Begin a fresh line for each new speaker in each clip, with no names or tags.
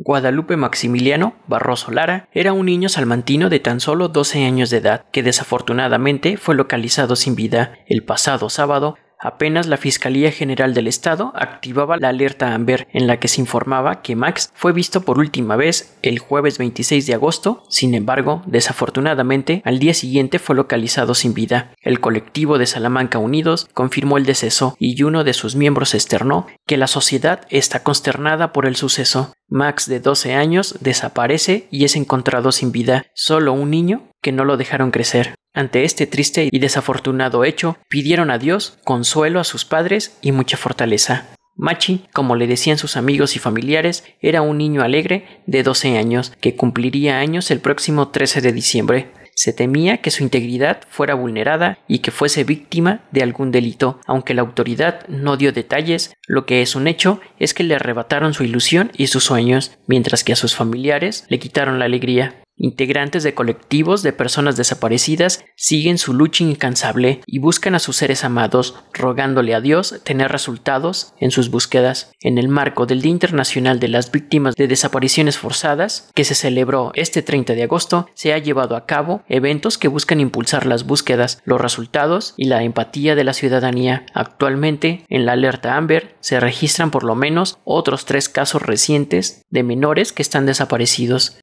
Guadalupe Maximiliano Barroso Lara era un niño salmantino de tan solo 12 años de edad que desafortunadamente fue localizado sin vida el pasado sábado Apenas la Fiscalía General del Estado activaba la alerta Amber en la que se informaba que Max fue visto por última vez el jueves 26 de agosto, sin embargo, desafortunadamente, al día siguiente fue localizado sin vida. El colectivo de Salamanca Unidos confirmó el deceso y uno de sus miembros externó que la sociedad está consternada por el suceso. Max de 12 años desaparece y es encontrado sin vida, solo un niño que no lo dejaron crecer. Ante este triste y desafortunado hecho, pidieron a Dios consuelo a sus padres y mucha fortaleza. Machi, como le decían sus amigos y familiares, era un niño alegre de 12 años que cumpliría años el próximo 13 de diciembre. Se temía que su integridad fuera vulnerada y que fuese víctima de algún delito, aunque la autoridad no dio detalles, lo que es un hecho es que le arrebataron su ilusión y sus sueños, mientras que a sus familiares le quitaron la alegría. Integrantes de colectivos de personas desaparecidas siguen su lucha incansable y buscan a sus seres amados, rogándole a Dios tener resultados en sus búsquedas. En el marco del Día Internacional de las Víctimas de Desapariciones Forzadas, que se celebró este 30 de agosto, se ha llevado a cabo eventos que buscan impulsar las búsquedas, los resultados y la empatía de la ciudadanía. Actualmente, en la alerta Amber se registran por lo menos otros tres casos recientes de menores que están desaparecidos.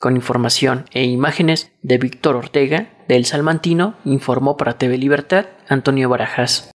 Con información e imágenes de Víctor Ortega, del Salmantino, informó para TV Libertad Antonio Barajas.